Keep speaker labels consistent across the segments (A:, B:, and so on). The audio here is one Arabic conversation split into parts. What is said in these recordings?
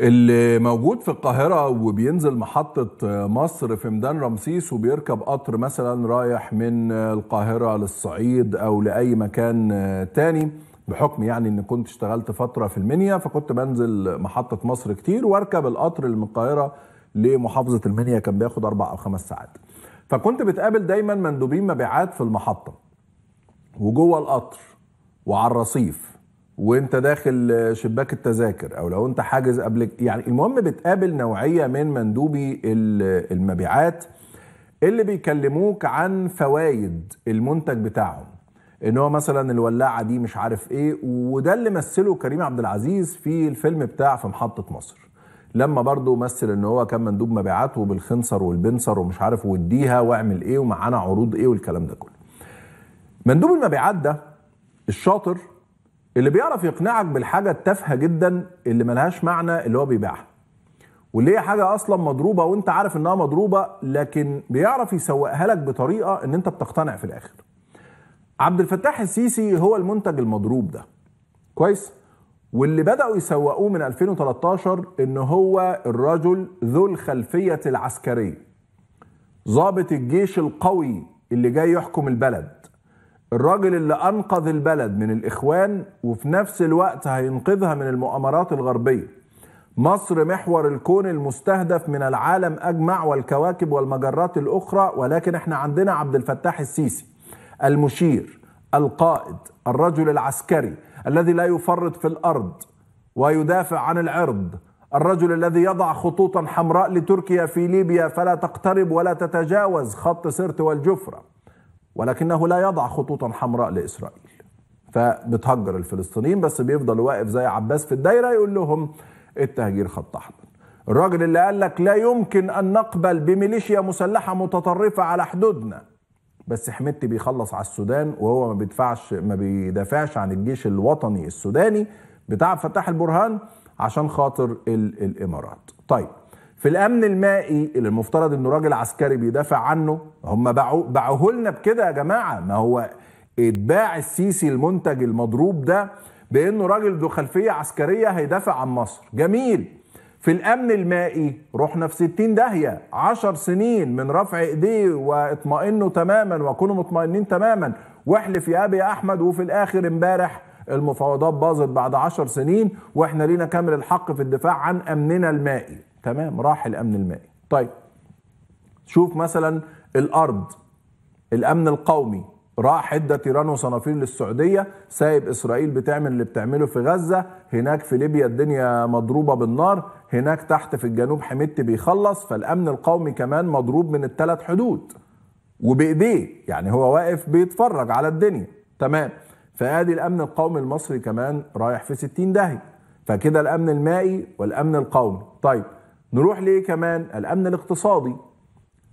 A: اللي موجود في القاهرة وبينزل محطة مصر في ميدان رمسيس وبيركب قطر مثلا رايح من القاهرة للصعيد أو لأي مكان تاني بحكم يعني ان كنت اشتغلت فترة في المنيا فكنت بنزل محطة مصر كتير واركب القطر اللي من القاهرة لمحافظة المنيا كان بياخد أربع أو خمس ساعات فكنت بتقابل دايما مندوبين مبيعات في المحطة وجوه القطر وعلى الرصيف وانت داخل شباك التذاكر او لو انت حاجز قبل يعني المهم بتقابل نوعيه من مندوبي المبيعات اللي بيكلموك عن فوائد المنتج بتاعهم ان هو مثلا الولاعه دي مش عارف ايه وده اللي مثله كريم عبد العزيز في الفيلم بتاع في محطه مصر لما برضه مثل ان هو كان مندوب مبيعات وبالخنصر والبنصر ومش عارف واديها واعمل ايه ومعانا عروض ايه والكلام ده كله مندوب المبيعات ده الشاطر اللي بيعرف يقنعك بالحاجه التافهه جدا اللي ملهاش معنى اللي هو بيبيعها واللي هي حاجه اصلا مضروبه وانت عارف انها مضروبه لكن بيعرف يسوقها لك بطريقه ان انت بتقتنع في الاخر عبد الفتاح السيسي هو المنتج المضروب ده كويس واللي بداوا يسوقوه من 2013 ان هو الرجل ذو الخلفيه العسكريه ضابط الجيش القوي اللي جاي يحكم البلد الراجل اللي انقذ البلد من الاخوان وفي نفس الوقت هينقذها من المؤامرات الغربيه مصر محور الكون المستهدف من العالم اجمع والكواكب والمجرات الاخرى ولكن احنا عندنا عبد الفتاح السيسي المشير القائد الرجل العسكري الذي لا يفرط في الارض ويدافع عن العرض الرجل الذي يضع خطوطا حمراء لتركيا في ليبيا فلا تقترب ولا تتجاوز خط سرت والجفره ولكنه لا يضع خطوطا حمراء لإسرائيل فبتهجر الفلسطينيين بس بيفضل واقف زي عباس في الدايرة يقول لهم التهجير خط أحمر الراجل اللي قال لك لا يمكن أن نقبل بميليشيا مسلحة متطرفة على حدودنا بس حمدتي بيخلص على السودان وهو ما بيدفعش ما بيدافعش عن الجيش الوطني السوداني بتاع فتح البرهان عشان خاطر الامارات طيب في الامن المائي اللي المفترض انه راجل عسكري بيدافع عنه هم باعوه باعوه لنا بكده يا جماعه ما هو اتباع السيسي المنتج المضروب ده بانه راجل ذو خلفيه عسكريه هيدافع عن مصر جميل في الامن المائي رحنا في 60 داهيه 10 سنين من رفع ايديه واطمئنوا تماما وكونوا مطمئنين تماما واحلف يا ابي يا احمد وفي الاخر امبارح المفاوضات باظت بعد 10 سنين واحنا لينا كامل الحق في الدفاع عن امننا المائي تمام راح الامن المائي طيب شوف مثلا الارض الامن القومي راح حدة تيران وصنافير للسعودية سايب إسرائيل بتعمل اللي بتعمله في غزة هناك في ليبيا الدنيا مضروبة بالنار هناك تحت في الجنوب حميدت بيخلص فالأمن القومي كمان مضروب من الثلاث حدود وبإيديه يعني هو واقف بيتفرج على الدنيا تمام فادي الامن القومي المصري كمان رايح في 60 داهيه فكده الامن المائي والامن القومي طيب نروح ليه كمان الامن الاقتصادي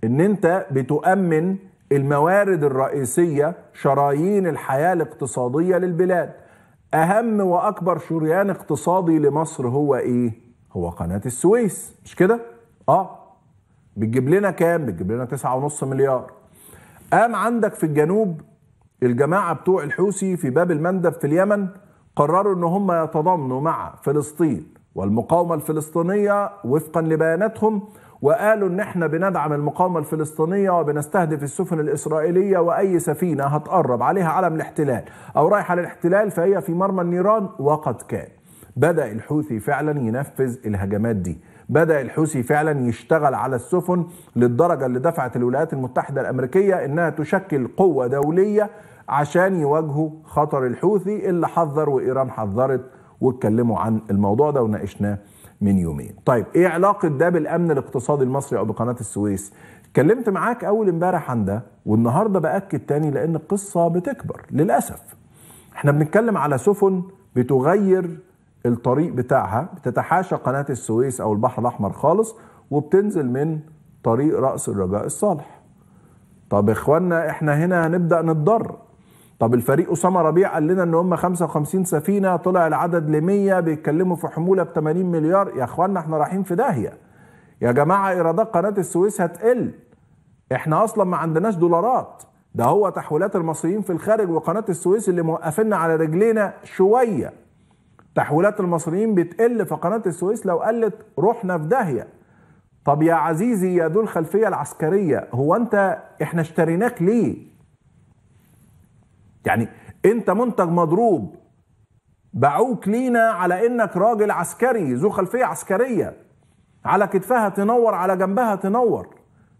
A: ان انت بتؤمن الموارد الرئيسية شرايين الحياة الاقتصادية للبلاد أهم وأكبر شريان اقتصادي لمصر هو إيه؟ هو قناة السويس مش كده؟ آه بتجيب لنا كام؟ بتجيب لنا تسعة ونص مليار قام عندك في الجنوب الجماعة بتوع الحوثي في باب المندب في اليمن قرروا ان هم يتضامنوا مع فلسطين والمقاومة الفلسطينية وفقا لبياناتهم وقالوا ان احنا بندعم المقاومة الفلسطينية وبنستهدف السفن الاسرائيلية واي سفينة هتقرب عليها علم الاحتلال او رايحة للاحتلال فهي في مرمى النيران وقد كان بدأ الحوثي فعلا ينفذ الهجمات دي بدأ الحوثي فعلا يشتغل على السفن للدرجة اللي دفعت الولايات المتحدة الأمريكية إنها تشكل قوة دولية عشان يواجهوا خطر الحوثي اللي حذر وإيران حذرت واتكلموا عن الموضوع ده وناقشناه من يومين طيب ايه علاقه ده بالامن الاقتصادي المصري او بقناه السويس اتكلمت معاك اول امبارح عن ده والنهارده باكد تاني لان القصه بتكبر للاسف احنا بنتكلم على سفن بتغير الطريق بتاعها بتتحاشى قناه السويس او البحر الاحمر خالص وبتنزل من طريق راس الرجاء الصالح طب اخوانا احنا هنا هنبدا نتضرر طب الفريق اسامه ربيع قال لنا ان هم 55 سفينه طلع العدد ل 100 بيتكلموا في حموله ب 80 مليار يا اخوانا احنا رايحين في داهيه يا جماعه ايرادات قناه السويس هتقل احنا اصلا ما عندناش دولارات ده هو تحويلات المصريين في الخارج وقناه السويس اللي موقفنا على رجلينا شويه تحويلات المصريين بتقل فقناه السويس لو قلت رحنا في داهيه طب يا عزيزي يا دول الخلفيه العسكريه هو انت احنا اشتريناك ليه يعني انت منتج مضروب باعوك لينا على انك راجل عسكري ذو خلفيه عسكريه على كتفها تنور على جنبها تنور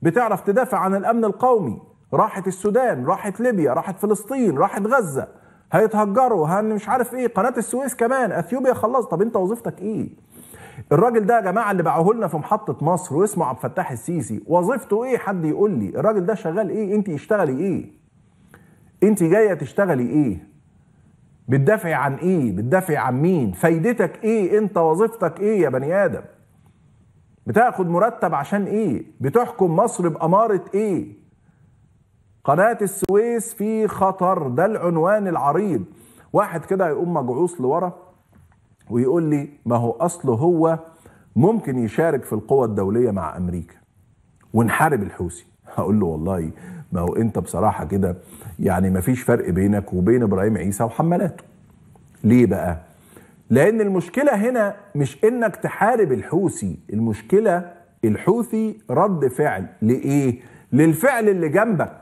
A: بتعرف تدافع عن الامن القومي راحت السودان راحت ليبيا راحت فلسطين راحت غزه هيتهجروا هن مش عارف ايه قناه السويس كمان اثيوبيا خلصت طب انت وظيفتك ايه الراجل ده يا جماعه اللي باعوه لنا في محطه مصر واسمه عبد الفتاح السيسي وظيفته ايه حد يقول لي الراجل ده شغال ايه انت اشتغلي ايه انت جايه تشتغلي ايه بتدافعي عن ايه بتدافعي عن مين فايدتك ايه انت وظيفتك ايه يا بني ادم بتاخد مرتب عشان ايه بتحكم مصر باماره ايه قناه السويس في خطر ده العنوان العريض واحد كده هيقوم مجعوص لورا ويقول لي ما هو اصله هو ممكن يشارك في القوى الدوليه مع امريكا ونحارب الحوثي هقول له والله ما هو انت بصراحه كده يعني ما فيش فرق بينك وبين ابراهيم عيسى وحمالاته ليه بقى لان المشكله هنا مش انك تحارب الحوثي المشكله الحوثي رد فعل لايه للفعل اللي جنبك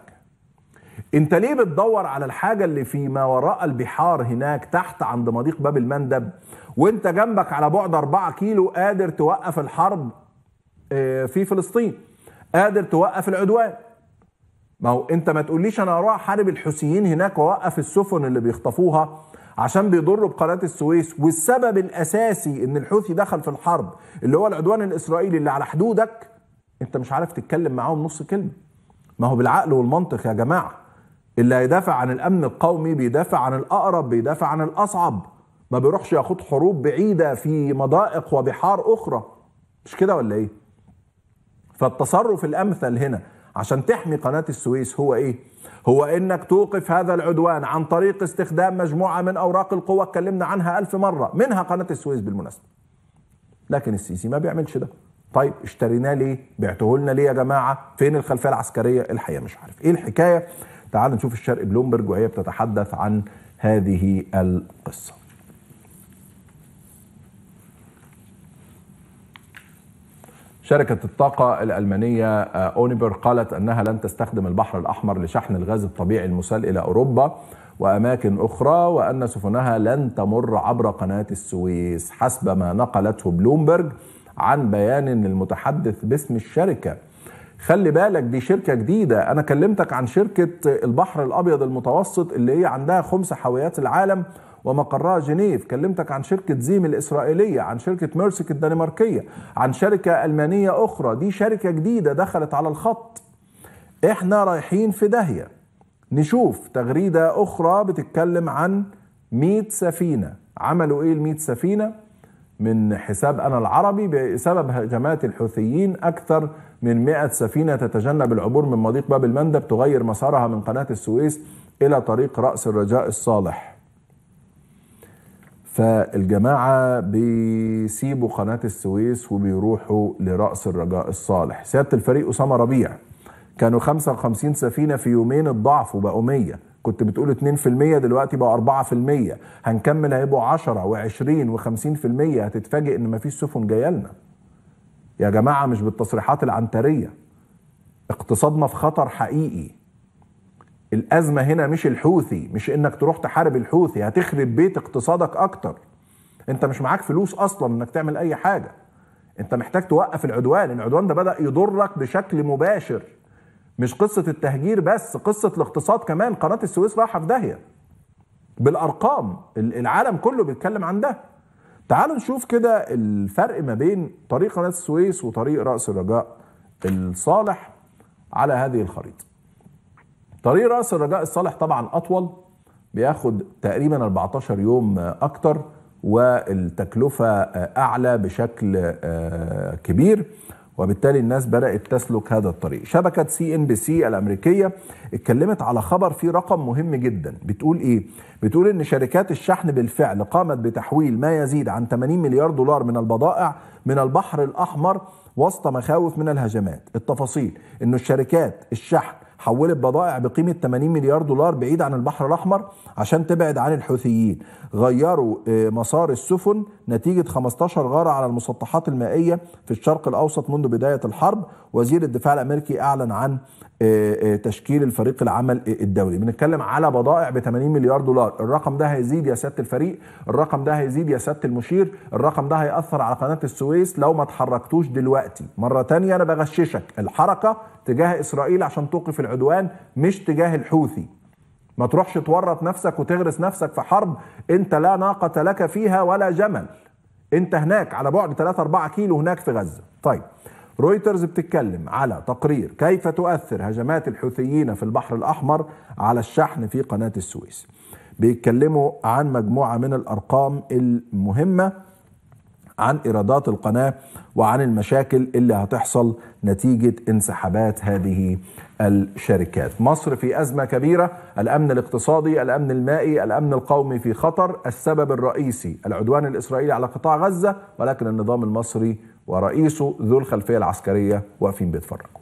A: انت ليه بتدور على الحاجه اللي في ما وراء البحار هناك تحت عند مضيق باب المندب وانت جنبك على بعد 4 كيلو قادر توقف الحرب آه، في فلسطين قادر توقف العدوان ما هو انت ما تقوليش انا اروح احارب الحوثيين هناك واوقف السفن اللي بيخطفوها عشان بيضروا بقناه السويس والسبب الاساسي ان الحوثي دخل في الحرب اللي هو العدوان الاسرائيلي اللي على حدودك انت مش عارف تتكلم معاهم نص كلمه ما هو بالعقل والمنطق يا جماعه اللي هيدافع عن الامن القومي بيدافع عن الاقرب بيدافع عن الاصعب ما بيروحش ياخد حروب بعيده في مضائق وبحار اخرى مش كده ولا ايه فالتصرف الامثل هنا عشان تحمي قناة السويس هو إيه؟ هو إنك توقف هذا العدوان عن طريق استخدام مجموعة من أوراق القوة اتكلمنا عنها ألف مرة منها قناة السويس بالمناسبة لكن السيسي ما بيعملش ده طيب اشتريناه ليه؟ بعته لنا ليه يا جماعة؟ فين الخلفية العسكرية؟ الحقيقة مش عارف إيه الحكاية؟ تعال نشوف الشرق بلومبرج وهي بتتحدث عن هذه القصه شركة الطاقة الألمانية آه، أونيبر قالت أنها لن تستخدم البحر الأحمر لشحن الغاز الطبيعي المسال إلى أوروبا وأماكن أخرى وأن سفنها لن تمر عبر قناة السويس حسب ما نقلته بلومبرج عن بيان للمتحدث باسم الشركة خلي بالك دي شركة جديدة أنا كلمتك عن شركة البحر الأبيض المتوسط اللي هي عندها خمس حاويات العالم ومقرها جنيف كلمتك عن شركة زيم الإسرائيلية عن شركة ميرسك الدنماركية عن شركة ألمانية أخرى دي شركة جديدة دخلت على الخط احنا رايحين في داهية نشوف تغريدة أخرى بتتكلم عن 100 سفينة عملوا إيه ال 100 سفينة من حساب أنا العربي بسبب هجمات الحوثيين أكثر من 100 سفينة تتجنب العبور من مضيق باب المندب تغير مسارها من قناة السويس إلى طريق رأس الرجاء الصالح فالجماعة بيسيبوا قناة السويس وبيروحوا لرأس الرجاء الصالح سيادة الفريق أسامة ربيع كانوا 55 سفينة في يومين اتضاعفوا بقوا 100 كنت بتقول 2% دلوقتي بقى 4% هنكمل هيبقوا 10 و20 و50% هتتفاجئ ان مفيش سفن جايه لنا يا جماعه مش بالتصريحات العنتريه اقتصادنا في خطر حقيقي الازمه هنا مش الحوثي مش انك تروح تحارب الحوثي هتخرب بيت اقتصادك اكتر انت مش معاك فلوس اصلا انك تعمل اي حاجه انت محتاج توقف العدوان العدوان ده بدا يضرك بشكل مباشر مش قصه التهجير بس قصه الاقتصاد كمان قناه السويس رايحه في داهيه بالارقام العالم كله بيتكلم عن ده تعالوا نشوف كده الفرق ما بين طريق قناه السويس وطريق راس الرجاء الصالح على هذه الخريطه طريق راس الرجاء الصالح طبعا اطول بياخد تقريبا 14 يوم اكتر والتكلفه اعلى بشكل آه، كبير وبالتالي الناس بدات تسلك هذا الطريق شبكه سي ان بي سي الامريكيه اتكلمت على خبر فيه رقم مهم جدا بتقول ايه بتقول ان شركات الشحن بالفعل قامت بتحويل ما يزيد عن 80 مليار دولار من البضائع من البحر الاحمر وسط مخاوف من الهجمات التفاصيل ان الشركات الشحن حولت بضائع بقيمه 80 مليار دولار بعيد عن البحر الاحمر عشان تبعد عن الحوثيين غيروا آه، مسار السفن نتيجه 15 غاره على المسطحات المائيه في الشرق الاوسط منذ بدايه الحرب وزير الدفاع الامريكي اعلن عن آه، آه، تشكيل الفريق العمل الدولي بنتكلم على بضائع ب 80 مليار دولار الرقم ده هيزيد يا سياده الفريق الرقم ده هيزيد يا سياده المشير الرقم ده هياثر على قناه السويس لو ما اتحركتوش دلوقتي مره تانية انا بغششك الحركه تجاه اسرائيل عشان توقف العدوان مش تجاه الحوثي ما تروحش تورط نفسك وتغرس نفسك في حرب انت لا ناقة لك فيها ولا جمل انت هناك على بعد 3 4 كيلو هناك في غزة طيب رويترز بتتكلم على تقرير كيف تؤثر هجمات الحوثيين في البحر الأحمر على الشحن في قناة السويس بيتكلموا عن مجموعة من الأرقام المهمة عن ايرادات القناه وعن المشاكل اللي هتحصل نتيجه انسحابات هذه الشركات. مصر في ازمه كبيره، الامن الاقتصادي، الامن المائي، الامن القومي في خطر، السبب الرئيسي العدوان الاسرائيلي على قطاع غزه ولكن النظام المصري ورئيسه ذو الخلفيه العسكريه واقفين بيتفرجوا.